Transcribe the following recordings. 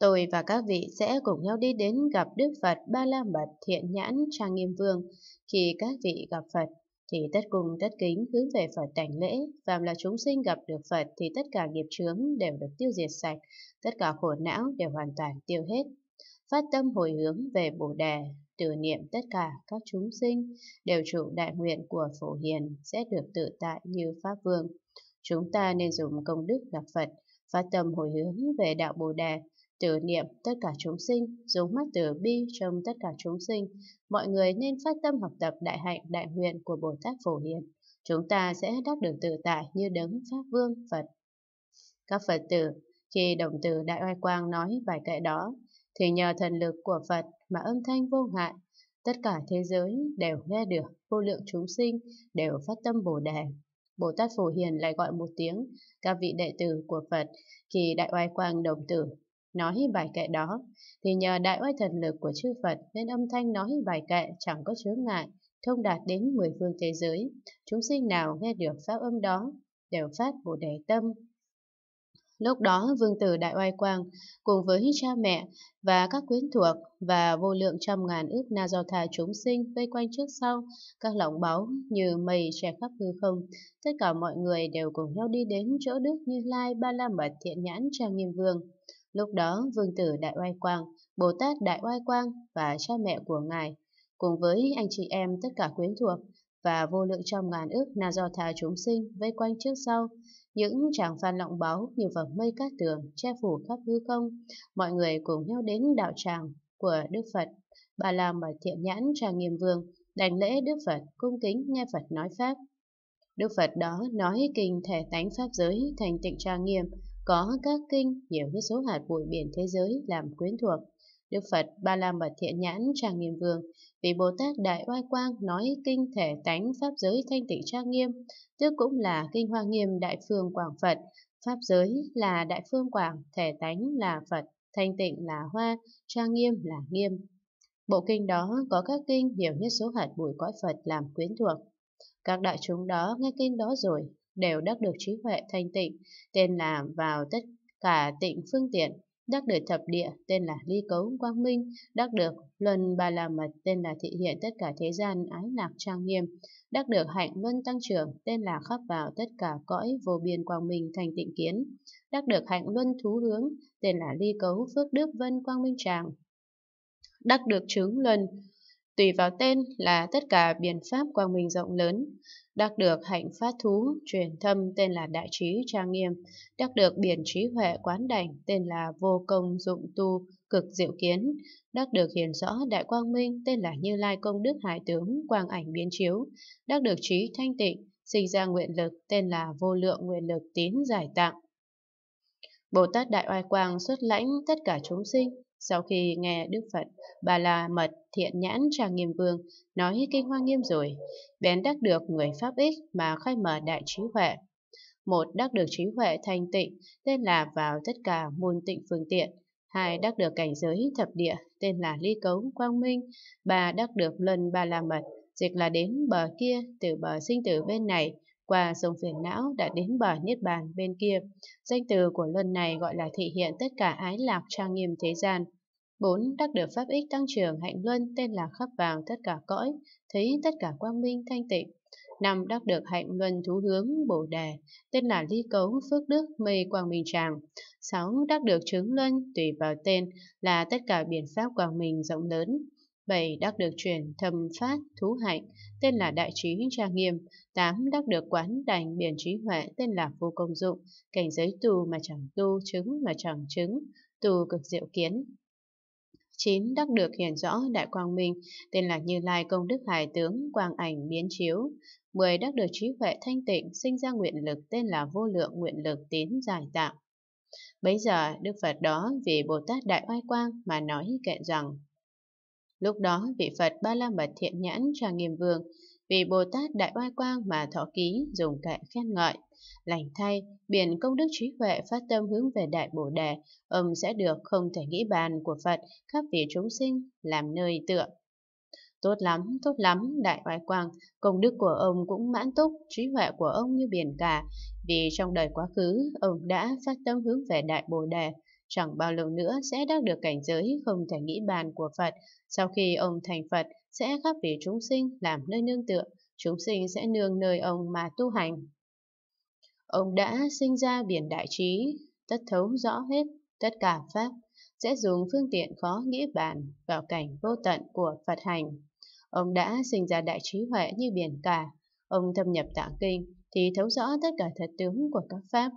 Tôi và các vị sẽ cùng nhau đi đến gặp Đức Phật Ba La Mật Thiện Nhãn Trang Nghiêm Vương. Khi các vị gặp Phật, thì tất cùng tất kính hướng về Phật đảnh lễ. Phàm là chúng sinh gặp được Phật thì tất cả nghiệp chướng đều được tiêu diệt sạch, tất cả khổ não đều hoàn toàn tiêu hết. Phát tâm hồi hướng về Bồ Đề, từ niệm tất cả các chúng sinh đều trụ đại nguyện của Phổ Hiền sẽ được tự tại như Pháp Vương. Chúng ta nên dùng công đức gặp Phật, phát tâm hồi hướng về đạo Bồ Đề, từ niệm tất cả chúng sinh, dùng mắt từ bi trong tất cả chúng sinh, mọi người nên phát tâm học tập đại hạnh đại nguyện của Bồ Tát Phổ Hiền. Chúng ta sẽ đắc được tự tại như đấng Pháp Vương Phật. Các Phật tử, khi đồng từ Đại Oai Quang nói bài kệ đó, thì nhờ thần lực của Phật mà âm thanh vô hạn, tất cả thế giới đều nghe được, vô lượng chúng sinh đều phát tâm Bồ Đề. Bồ Tát Phổ Hiền lại gọi một tiếng, các vị đệ tử của Phật khi Đại Oai Quang đồng tử nói bài kệ đó, thì nhờ đại oai thần lực của chư Phật nên âm thanh nói bài kệ chẳng có chướng ngại, thông đạt đến mười phương thế giới. Chúng sinh nào nghe được pháp âm đó đều phát Bồ Đề tâm. Lúc đó vương tử Đại Oai Quang cùng với cha mẹ và các quyến thuộc và vô lượng trăm ngàn ước na do tha chúng sinh vây quanh trước sau, các lỏng báu như mây che khắp hư không. Tất cả mọi người đều cùng nhau đi đến chỗ Đức Như Lai Ba La Mật Thiện Nhãn Trang Nghiêm Vương. Lúc đó, vương tử Đại Oai Quang, Bồ Tát Đại Oai Quang và cha mẹ của ngài, cùng với anh chị em tất cả quyến thuộc và vô lượng trong ngàn ước na do tha chúng sinh vây quanh trước sau, những tràng phan lọng báu như vầng mây cát tường che phủ khắp hư không, mọi người cùng nhau đến đạo tràng của Đức Phật. Bà làm ở thiện nhãn tràng nghiêm vương, đành lễ Đức Phật, cung kính nghe Phật nói Pháp. Đức Phật đó nói kinh thể tánh Pháp giới thành tịnh tràng nghiêm, có các kinh nhiều nhất số hạt bụi biển thế giới làm quyến thuộc. Đức Phật Ba La Mật Thiện Nhãn Trang Nghiêm Vương vị Bồ Tát Đại Oai Quang nói kinh thể tánh pháp giới thanh tịnh trang nghiêm, tức cũng là kinh hoa nghiêm đại phương quảng Phật, pháp giới là đại phương quảng, thể tánh là Phật, thanh tịnh là hoa, trang nghiêm là nghiêm. Bộ kinh đó có các kinh nhiều nhất số hạt bụi cõi Phật làm quyến thuộc. Các đại chúng đó nghe kinh đó rồi, đều đắc được trí huệ thanh tịnh, tên là vào tất cả tịnh phương tiện, đắc được thập địa, tên là ly cấu quang minh, đắc được luân ba la mật, tên là thị hiện tất cả thế gian ái lạc trang nghiêm, đắc được hạnh luân tăng trưởng, tên là khắp vào tất cả cõi vô biên quang minh thành tịnh kiến, đắc được hạnh luân thú hướng, tên là ly cấu phước đức vân quang minh tràng, đắc được chứng luân, tùy vào tên là tất cả biện pháp quang minh rộng lớn, đắc được hạnh phát thú truyền thâm tên là đại trí trang nghiêm đắc được biển trí huệ quán đảnh tên là vô công dụng tu cực diệu kiến đắc được hiền rõ đại quang minh tên là như lai công đức hải tướng quang ảnh biến chiếu đắc được trí thanh tịnh sinh ra nguyện lực tên là vô lượng nguyện lực tín giải tạng Bồ Tát Đại Oai Quang xuất lãnh tất cả chúng sinh sau khi nghe Đức Phật, bà là mật thiện nhãn trà nghiêm vương nói kinh hoa nghiêm rồi, bèn đắc được người pháp ích mà khai mở đại trí huệ. Một đắc được trí huệ thanh tịnh, tên là vào tất cả môn tịnh phương tiện. Hai đắc được cảnh giới thập địa, tên là ly cấu quang minh. Ba đắc được lần ba la mật, dịch là đến bờ kia, từ bờ sinh tử bên này, qua sông phiền não đã đến bờ Niết Bàn bên kia. Danh từ của luân này gọi là thị hiện tất cả ái lạc trang nghiêm thế gian. 4. Đắc được pháp ích tăng trưởng hạnh luân tên là khắp vào tất cả cõi, thấy tất cả quang minh thanh tịnh. 5. Đắc được hạnh luân thú hướng bồ đề, tên là ly cấu phước đức mê quang minh tràng. 6. Đắc được chứng luân tùy vào tên là tất cả biển pháp quang minh rộng lớn. 7. Đắc được truyền thâm phát thú hạnh, tên là đại trí tra nghiêm. 8. Đắc được quán đành biển trí huệ, tên là vô công dụng. Cảnh giới tu mà chẳng tu, chứng mà chẳng chứng, tu cực diệu kiến. 9. Đắc được hiển rõ đại quang minh, tên là Như Lai công đức hải tướng, quang ảnh biến chiếu. 10. Đắc được trí huệ thanh tịnh, sinh ra nguyện lực, tên là vô lượng nguyện lực tín giải tạo. bây giờ, Đức Phật đó vì Bồ Tát Đại Oai Quang mà nói kệ rằng, Lúc đó vị Phật Ba La Mật Thiện Nhãn Trà Nghiêm Vương vì Bồ Tát Đại Oai Quang mà thọ ký dùng kệ khen ngợi. Lành thay, biển công đức trí huệ phát tâm hướng về Đại Bồ Đề, ông sẽ được không thể nghĩ bàn của Phật khắp vị chúng sinh làm nơi tựa. Tốt lắm, tốt lắm, Đại Oai Quang, công đức của ông cũng mãn túc, trí huệ của ông như biển cả, vì trong đời quá khứ, ông đã phát tâm hướng về Đại Bồ Đề, chẳng bao lâu nữa sẽ đắc được cảnh giới không thể nghĩ bàn của Phật. Sau khi ông thành Phật, sẽ khắp vì chúng sinh làm nơi nương tựa, chúng sinh sẽ nương nơi ông mà tu hành. Ông đã sinh ra biển đại trí, tất thấu rõ hết tất cả pháp, sẽ dùng phương tiện khó nghĩ bàn vào cảnh vô tận của Phật hành. Ông đã sinh ra đại trí huệ như biển cả, ông thâm nhập tạng kinh thì thấu rõ tất cả thật tướng của các pháp,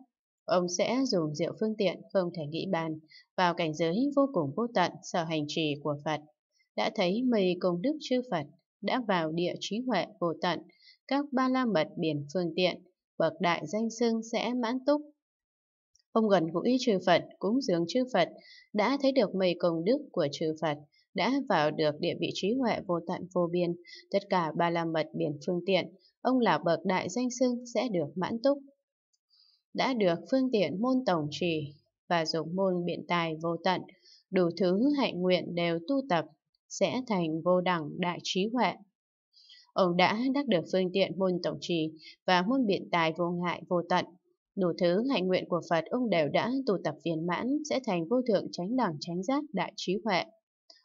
Ông sẽ dùng rượu phương tiện không thể nghĩ bàn vào cảnh giới vô cùng vô tận sở hành trì của Phật. Đã thấy mây công đức chư Phật đã vào địa trí huệ vô tận, các ba la mật biển phương tiện, bậc đại danh xưng sẽ mãn túc. Ông gần gũi chư Phật, cúng dường chư Phật, đã thấy được mây công đức của chư Phật, đã vào được địa vị trí huệ vô tận vô biên, tất cả ba la mật biển phương tiện, ông là bậc đại danh xưng sẽ được mãn túc đã được phương tiện môn tổng trì và dụng môn biện tài vô tận, đủ thứ hạnh nguyện đều tu tập, sẽ thành vô đẳng đại trí huệ. Ông đã đắc được phương tiện môn tổng trì và môn biện tài vô ngại vô tận, đủ thứ hạnh nguyện của Phật ông đều đã tu tập viên mãn sẽ thành vô thượng tránh đẳng tránh giác đại trí huệ.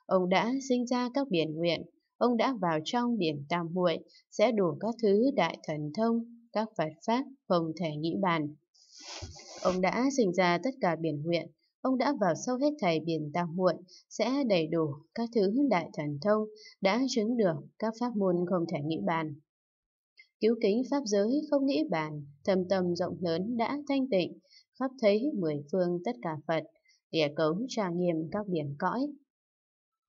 Ông đã sinh ra các biển nguyện, ông đã vào trong biển tam muội sẽ đủ các thứ đại thần thông, các Phật pháp không thể nghĩ bàn. Ông đã sinh ra tất cả biển huyện, ông đã vào sâu hết thầy biển tam muội, sẽ đầy đủ các thứ đại thần thông, đã chứng được các pháp môn không thể nghĩ bàn. Cứu kính pháp giới không nghĩ bàn, thầm tâm rộng lớn đã thanh tịnh, khắp thấy mười phương tất cả Phật, địa cấu trà nghiêm các biển cõi.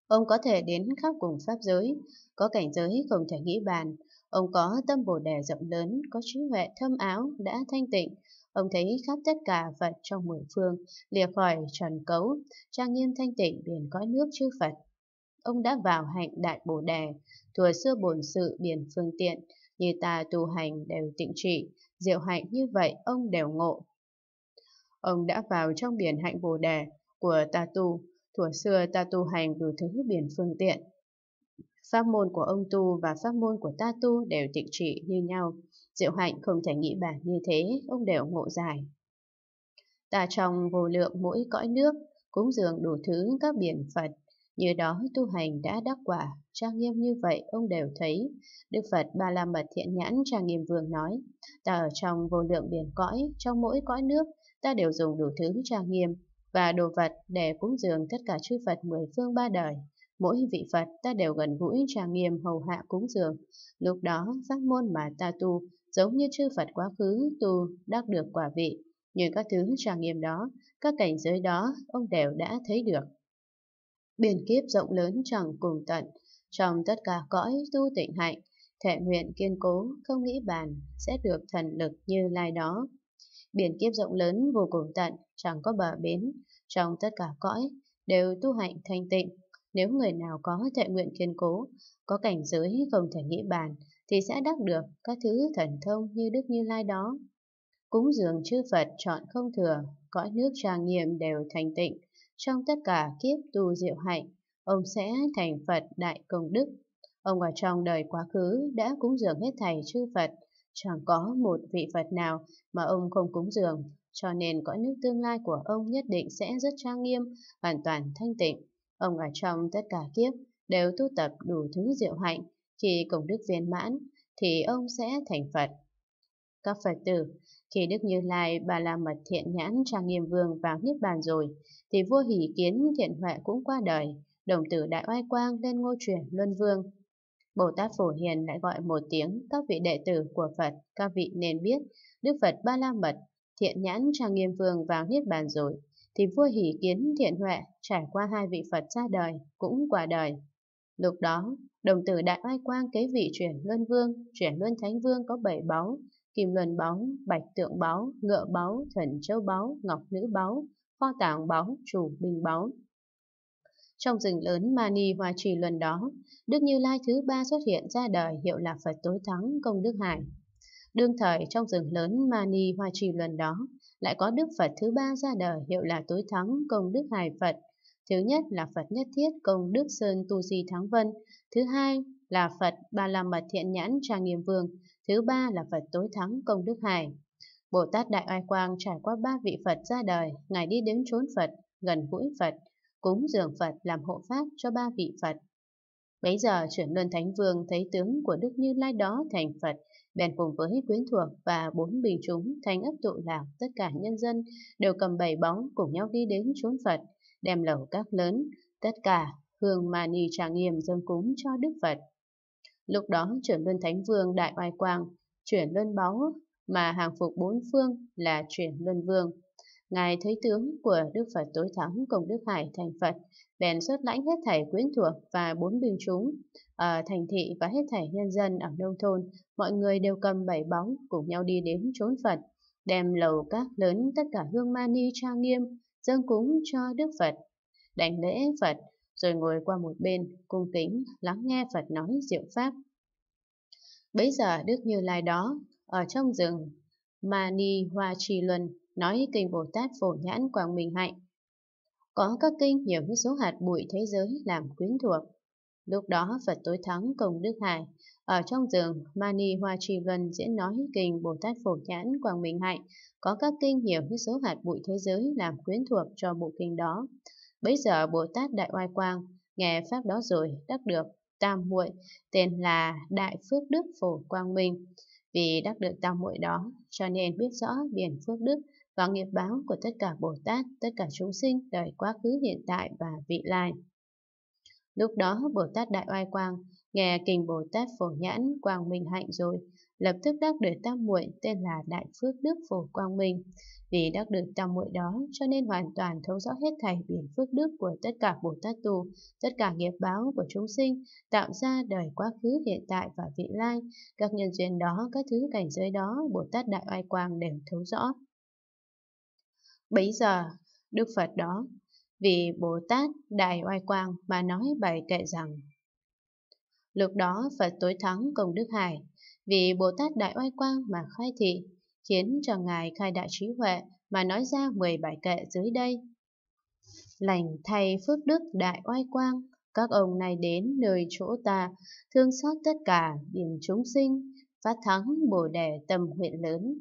Ông có thể đến khắp cùng pháp giới, có cảnh giới không thể nghĩ bàn, ông có tâm bồ đề rộng lớn, có trí huệ thâm áo đã thanh tịnh, ông thấy khắp tất cả Phật trong mười phương, lìa khỏi trần cấu, trang nghiêm thanh tịnh biển cõi nước chư Phật. Ông đã vào hạnh đại bồ đề, thuở xưa bổn sự biển phương tiện, như ta tu hành đều tịnh trị, diệu hạnh như vậy ông đều ngộ. Ông đã vào trong biển hạnh bồ đề của ta tu, thuở xưa ta tu hành đủ thứ biển phương tiện, pháp môn của ông tu và pháp môn của ta tu đều tịnh trị như nhau. Diệu Hạnh không thể nghĩ bản như thế, ông đều ngộ dài. Ta trong vô lượng mỗi cõi nước, cúng dường đủ thứ các biển Phật, như đó tu hành đã đắc quả, trang nghiêm như vậy ông đều thấy. Đức Phật Ba La Mật Thiện Nhãn Trang Nghiêm Vương nói, ta ở trong vô lượng biển cõi, trong mỗi cõi nước, ta đều dùng đủ thứ trang nghiêm và đồ vật để cúng dường tất cả chư Phật mười phương ba đời. Mỗi vị Phật ta đều gần gũi trang nghiêm hầu hạ cúng dường. Lúc đó, giác môn mà ta tu, giống như chư Phật quá khứ tu đắc được quả vị. Nhưng các thứ trang nghiêm đó, các cảnh giới đó, ông đều đã thấy được. Biển kiếp rộng lớn chẳng cùng tận, trong tất cả cõi tu tịnh hạnh, thể nguyện kiên cố, không nghĩ bàn, sẽ được thần lực như lai đó. Biển kiếp rộng lớn vô cùng tận, chẳng có bờ bến, trong tất cả cõi, đều tu hạnh thanh tịnh, nếu người nào có tuệ nguyện kiên cố, có cảnh giới không thể nghĩ bàn, thì sẽ đắc được các thứ thần thông như Đức Như Lai đó. Cúng dường chư Phật chọn không thừa, cõi nước trang nghiêm đều thành tịnh. Trong tất cả kiếp tu diệu hạnh, ông sẽ thành Phật đại công đức. Ông ở trong đời quá khứ đã cúng dường hết thầy chư Phật, chẳng có một vị Phật nào mà ông không cúng dường, cho nên cõi nước tương lai của ông nhất định sẽ rất trang nghiêm, hoàn toàn thanh tịnh. Ông ở trong tất cả kiếp đều tu tập đủ thứ diệu hạnh, khi công đức viên mãn thì ông sẽ thành Phật. Các Phật tử, khi Đức Như Lai Bà La Mật Thiện Nhãn Trang Nghiêm Vương vào Niết Bàn rồi, thì vua Hỷ Kiến Thiện Huệ cũng qua đời, đồng tử Đại Oai Quang lên ngôi truyền Luân Vương. Bồ Tát Phổ Hiền lại gọi một tiếng các vị đệ tử của Phật, các vị nên biết Đức Phật Ba La Mật Thiện Nhãn Trang Nghiêm Vương vào Niết Bàn rồi, thì vua hỷ kiến thiện huệ trải qua hai vị Phật ra đời, cũng qua đời. Lúc đó, đồng tử Đại Oai Quang kế vị chuyển luân vương, chuyển luân thánh vương có bảy báu, kim luân báu, bạch tượng báu, ngựa báu, thần châu báu, ngọc nữ báu, kho tàng báu, chủ bình báu. Trong rừng lớn Mani Hoa Trì Luân đó, Đức Như Lai thứ ba xuất hiện ra đời hiệu là Phật Tối Thắng Công Đức Hải. Đương thời trong rừng lớn Mani Hoa Trì Luân đó, lại có đức Phật thứ ba ra đời hiệu là tối thắng công đức hài Phật. Thứ nhất là Phật nhất thiết công đức Sơn Tu Di Thắng Vân. Thứ hai là Phật Ba La Mật Thiện Nhãn Trang Nghiêm Vương. Thứ ba là Phật tối thắng công đức hài. Bồ Tát Đại Oai Quang trải qua ba vị Phật ra đời, Ngài đi đến chốn Phật, gần gũi Phật, cúng dường Phật làm hộ pháp cho ba vị Phật. Bấy giờ chuyển luân Thánh Vương thấy tướng của Đức Như Lai đó thành Phật, bèn cùng với quyến thuộc và bốn bì chúng thành ấp tụ lạc tất cả nhân dân đều cầm bảy bóng cùng nhau đi đến chốn Phật, đem lẩu các lớn, tất cả hương mà ni trà nghiêm dâng cúng cho Đức Phật. Lúc đó chuyển luân thánh vương đại oai quang, chuyển luân báu mà hàng phục bốn phương là chuyển luân vương. Ngài thấy tướng của Đức Phật tối thắng cùng Đức Hải thành Phật, bèn xuất lãnh hết thảy quyến thuộc và bốn binh chúng ở ờ, thành thị và hết thảy nhân dân ở nông thôn, mọi người đều cầm bảy bóng cùng nhau đi đến chốn Phật, đem lầu các lớn tất cả hương mani trang nghiêm dâng cúng cho Đức Phật, đảnh lễ Phật, rồi ngồi qua một bên cung kính lắng nghe Phật nói diệu pháp. Bấy giờ Đức Như Lai đó ở trong rừng Mani Hoa Trì Luân nói kinh Bồ Tát Phổ Nhãn Quảng Minh Hạnh. Có các kinh nhiều với số hạt bụi thế giới làm quyến thuộc. Lúc đó Phật tối thắng Công Đức Hải, ở trong giường Mani Hoa Trì Vân diễn nói kinh Bồ Tát Phổ Nhãn Quảng Minh Hạnh, có các kinh nhiều với số hạt bụi thế giới làm quyến thuộc cho bộ kinh đó. bây giờ Bồ Tát Đại Oai Quang nghe pháp đó rồi đắc được tam muội tên là Đại Phước Đức Phổ Quang Minh. Vì đắc được tam muội đó, cho nên biết rõ biển Phước Đức và nghiệp báo của tất cả Bồ Tát, tất cả chúng sinh đời quá khứ hiện tại và vị lai. Lúc đó Bồ Tát Đại Oai Quang nghe kinh Bồ Tát Phổ Nhãn Quang Minh Hạnh rồi, lập tức đắc được tam muội tên là Đại Phước Đức Phổ Quang Minh. Vì đắc được tam muội đó cho nên hoàn toàn thấu rõ hết thảy biển phước đức của tất cả Bồ Tát tu, tất cả nghiệp báo của chúng sinh, tạo ra đời quá khứ, hiện tại và vị lai. Các nhân duyên đó, các thứ cảnh giới đó, Bồ Tát Đại Oai Quang đều thấu rõ. Bấy giờ, Đức Phật đó, vì Bồ Tát Đại Oai Quang mà nói bài kệ rằng Lúc đó Phật tối thắng công Đức Hải, vì Bồ Tát Đại Oai Quang mà khai thị, khiến cho Ngài khai đại trí huệ mà nói ra 10 bài kệ dưới đây. Lành thay phước đức đại oai quang, các ông này đến nơi chỗ ta, thương xót tất cả biển chúng sinh, phát thắng bồ đề tâm huyện lớn.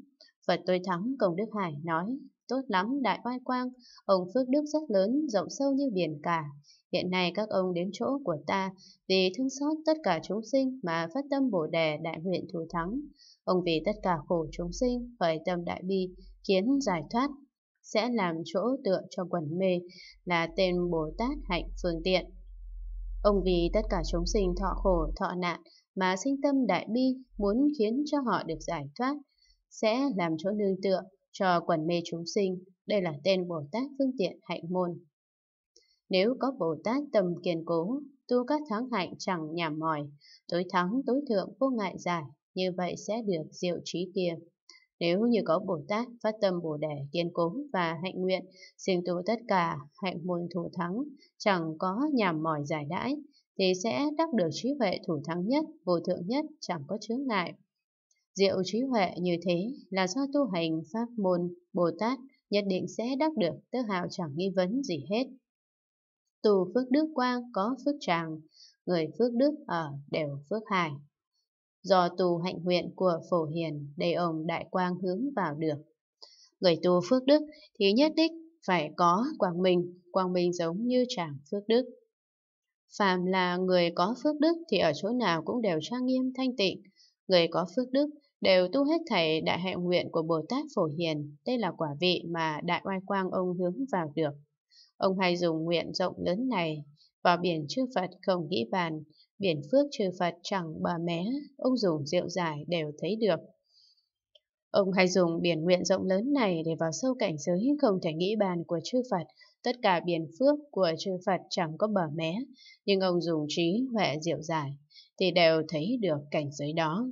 Phật tôi thắng Công Đức Hải nói, Tốt lắm, đại oai quang, ông phước đức rất lớn, rộng sâu như biển cả. Hiện nay các ông đến chỗ của ta vì thương xót tất cả chúng sinh mà phát tâm bổ đề đại nguyện thủ thắng. Ông vì tất cả khổ chúng sinh, khởi tâm đại bi, kiến giải thoát, sẽ làm chỗ tựa cho quần mê là tên Bồ Tát hạnh phương tiện. Ông vì tất cả chúng sinh thọ khổ, thọ nạn mà sinh tâm đại bi muốn khiến cho họ được giải thoát, sẽ làm chỗ nương tựa cho quần mê chúng sinh, đây là tên Bồ Tát phương tiện hạnh môn. Nếu có Bồ Tát tầm kiên cố, tu các tháng hạnh chẳng nhảm mỏi, tối thắng tối thượng vô ngại giải, như vậy sẽ được diệu trí kia. Nếu như có Bồ Tát phát tâm Bồ Đề kiên cố và hạnh nguyện, xin tu tất cả, hạnh môn thủ thắng, chẳng có nhảm mỏi giải đãi, thì sẽ đắc được trí huệ thủ thắng nhất, vô thượng nhất, chẳng có chướng ngại. Diệu trí huệ như thế là do tu hành pháp môn Bồ Tát nhất định sẽ đắc được, tự hào chẳng nghi vấn gì hết. tù phước đức quang có phước tràng, người phước đức ở đều phước hải. Do tù hạnh nguyện của phổ hiền để ông đại quang hướng vào được. Người tù phước đức thì nhất định phải có quang minh, quang minh giống như tràng phước đức. Phàm là người có phước đức thì ở chỗ nào cũng đều trang nghiêm thanh tịnh. Người có phước đức đều tu hết thảy đại hệ nguyện của Bồ Tát Phổ Hiền, đây là quả vị mà đại oai quang ông hướng vào được. Ông hay dùng nguyện rộng lớn này, vào biển chư Phật không nghĩ bàn, biển phước chư Phật chẳng bờ mé, ông dùng rượu giải đều thấy được. Ông hay dùng biển nguyện rộng lớn này để vào sâu cảnh giới không thể nghĩ bàn của chư Phật, tất cả biển phước của chư Phật chẳng có bờ mé, nhưng ông dùng trí huệ diệu giải thì đều thấy được cảnh giới đó.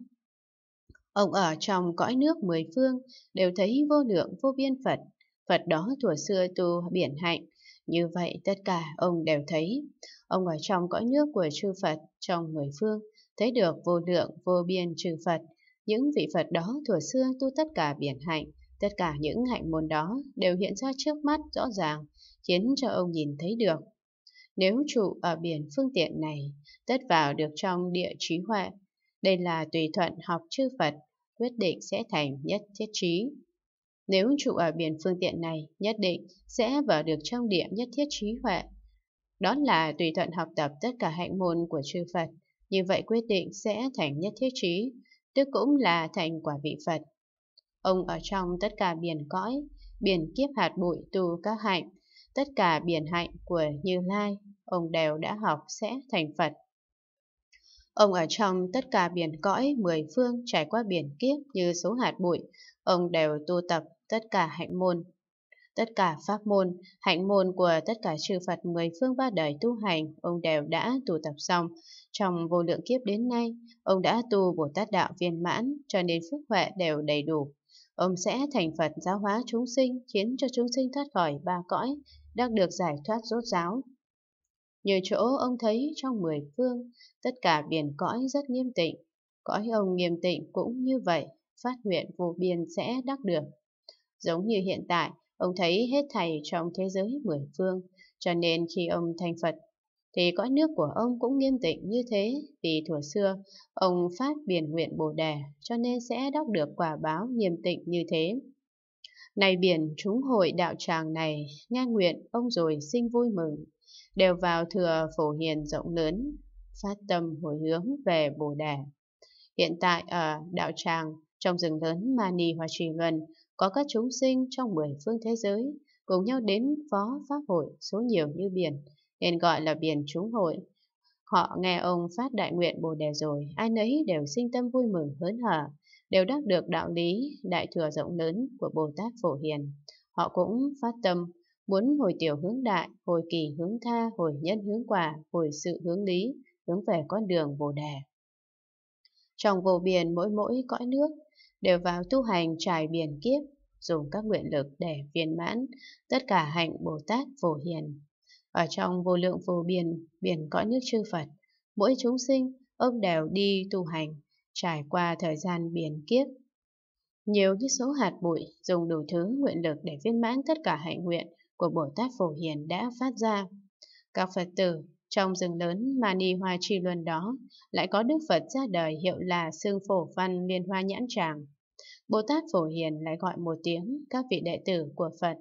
Ông ở trong cõi nước mười phương đều thấy vô lượng vô biên Phật, Phật đó thuở xưa tu biển hạnh, như vậy tất cả ông đều thấy. Ông ở trong cõi nước của chư Phật trong mười phương, thấy được vô lượng vô biên chư Phật, những vị Phật đó thuở xưa tu tất cả biển hạnh, tất cả những hạnh môn đó đều hiện ra trước mắt rõ ràng, khiến cho ông nhìn thấy được. Nếu trụ ở biển phương tiện này, tất vào được trong địa trí huệ, đây là tùy thuận học chư Phật, quyết định sẽ thành nhất thiết trí. Nếu trụ ở biển phương tiện này, nhất định sẽ vào được trong địa nhất thiết trí huệ. Đó là tùy thuận học tập tất cả hạnh môn của chư Phật, như vậy quyết định sẽ thành nhất thiết trí, tức cũng là thành quả vị Phật. Ông ở trong tất cả biển cõi, biển kiếp hạt bụi tu các hạnh, tất cả biển hạnh của Như Lai, ông đều đã học sẽ thành Phật. Ông ở trong tất cả biển cõi mười phương trải qua biển kiếp như số hạt bụi, ông đều tu tập tất cả hạnh môn. Tất cả pháp môn, hạnh môn của tất cả chư Phật mười phương ba đời tu hành, ông đều đã tu tập xong. Trong vô lượng kiếp đến nay, ông đã tu Bồ Tát Đạo viên mãn, cho nên phước huệ đều đầy đủ. Ông sẽ thành Phật giáo hóa chúng sinh, khiến cho chúng sinh thoát khỏi ba cõi, đang được giải thoát rốt ráo, Nhờ chỗ ông thấy trong mười phương, tất cả biển cõi rất nghiêm tịnh. Cõi ông nghiêm tịnh cũng như vậy, phát nguyện vô biên sẽ đắc được. Giống như hiện tại, ông thấy hết thầy trong thế giới mười phương, cho nên khi ông thành Phật, thì cõi nước của ông cũng nghiêm tịnh như thế, vì thuở xưa, ông phát biển nguyện Bồ Đề, cho nên sẽ đắc được quả báo nghiêm tịnh như thế. Này biển, chúng hội đạo tràng này, nghe nguyện, ông rồi sinh vui mừng, đều vào thừa phổ hiền rộng lớn, phát tâm hồi hướng về Bồ Đà. Hiện tại ở Đạo Tràng, trong rừng lớn Mani Hoa Trì Luân, có các chúng sinh trong mười phương thế giới, cùng nhau đến phó pháp hội số nhiều như biển, nên gọi là biển chúng hội. Họ nghe ông phát đại nguyện Bồ Đề rồi, ai nấy đều sinh tâm vui mừng hớn hở, đều đắc được đạo lý đại thừa rộng lớn của Bồ Tát Phổ Hiền. Họ cũng phát tâm Muốn hồi tiểu hướng đại, hồi kỳ hướng tha, hồi nhân hướng quả, hồi sự hướng lý, hướng về con đường vô Đà. Trong vô biên mỗi mỗi cõi nước, đều vào tu hành trải biển kiếp, dùng các nguyện lực để viên mãn tất cả hạnh Bồ Tát Phổ Hiền. Ở trong vô lượng vô biên, biển cõi nước chư Phật, mỗi chúng sinh, ông đều đi tu hành, trải qua thời gian biển kiếp. Nhiều như số hạt bụi, dùng đủ thứ nguyện lực để viên mãn tất cả hạnh nguyện, của Bồ Tát Phổ Hiền đã phát ra. Các Phật tử trong rừng lớn Mani Hoa Tri Luân đó lại có Đức Phật ra đời hiệu là Sương Phổ Văn Liên Hoa Nhãn Tràng. Bồ Tát Phổ Hiền lại gọi một tiếng các vị đệ tử của Phật.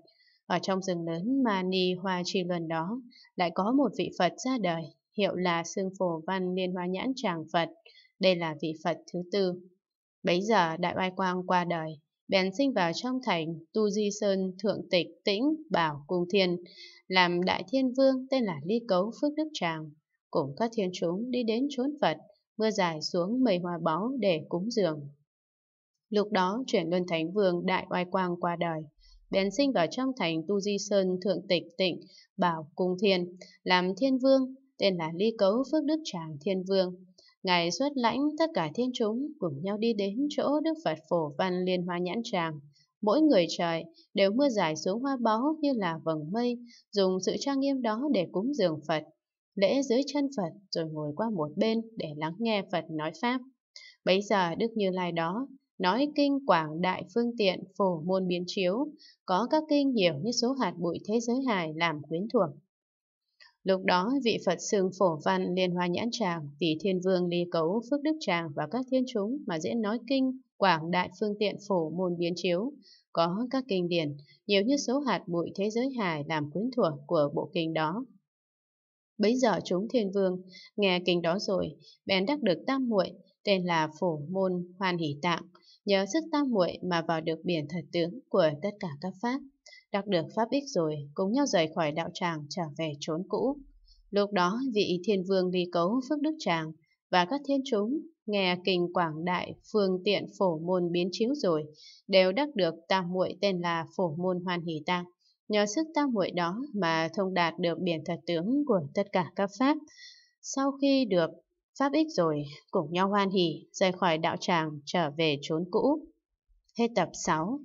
Ở trong rừng lớn Mani Hoa Tri Luân đó lại có một vị Phật ra đời hiệu là Sương Phổ Văn Liên Hoa Nhãn Tràng Phật. Đây là vị Phật thứ tư. Bấy giờ Đại Oai Quang qua đời, bèn sinh vào trong thành Tu Di Sơn Thượng Tịch Tĩnh Bảo Cung Thiên, làm đại thiên vương tên là Ly Cấu Phước Đức Tràng, cùng các thiên chúng đi đến chốn Phật, mưa dài xuống mây hoa báu để cúng dường. Lúc đó chuyển luân thánh vương Đại Oai Quang qua đời, bèn sinh vào trong thành Tu Di Sơn Thượng Tịch Tịnh Bảo Cung Thiên, làm thiên vương, tên là Ly Cấu Phước Đức Tràng Thiên Vương. Ngài xuất lãnh tất cả thiên chúng cùng nhau đi đến chỗ Đức Phật Phổ Văn Liên Hoa Nhãn Tràng. Mỗi người trời đều mưa giải xuống hoa báu như là vầng mây, dùng sự trang nghiêm đó để cúng dường Phật, lễ dưới chân Phật rồi ngồi qua một bên để lắng nghe Phật nói Pháp. bây giờ Đức Như Lai đó nói kinh quảng đại phương tiện phổ môn biến chiếu, có các kinh nhiều như số hạt bụi thế giới hài làm quyến thuộc. Lúc đó, vị Phật xưng phổ văn Liên Hoa Nhãn Tràng, Tỷ Thiên Vương Ly Cấu Phước Đức Tràng và các thiên chúng mà diễn nói kinh, quảng đại phương tiện phổ môn biến chiếu, có các kinh điển, nhiều như số hạt bụi thế giới hài làm quyến thuộc của bộ kinh đó. Bấy giờ chúng thiên vương, nghe kinh đó rồi, bèn đắc được tam muội tên là phổ môn hoan hỷ tạng, Nhờ sức tam muội mà vào được biển thật tướng của tất cả các pháp, đắc được pháp ích rồi, cùng nhau rời khỏi đạo tràng trở về chốn cũ. Lúc đó, vị thiên vương ly cấu phước đức tràng và các thiên chúng nghe kinh quảng đại phương tiện phổ môn biến chiếu rồi, đều đắc được tam muội tên là phổ môn hoan hỷ tăng. Nhờ sức tam muội đó mà thông đạt được biển thật tướng của tất cả các pháp. Sau khi được Giáp ích rồi, cùng nhau hoan hỉ, rời khỏi đạo tràng trở về chốn cũ. Hết tập 6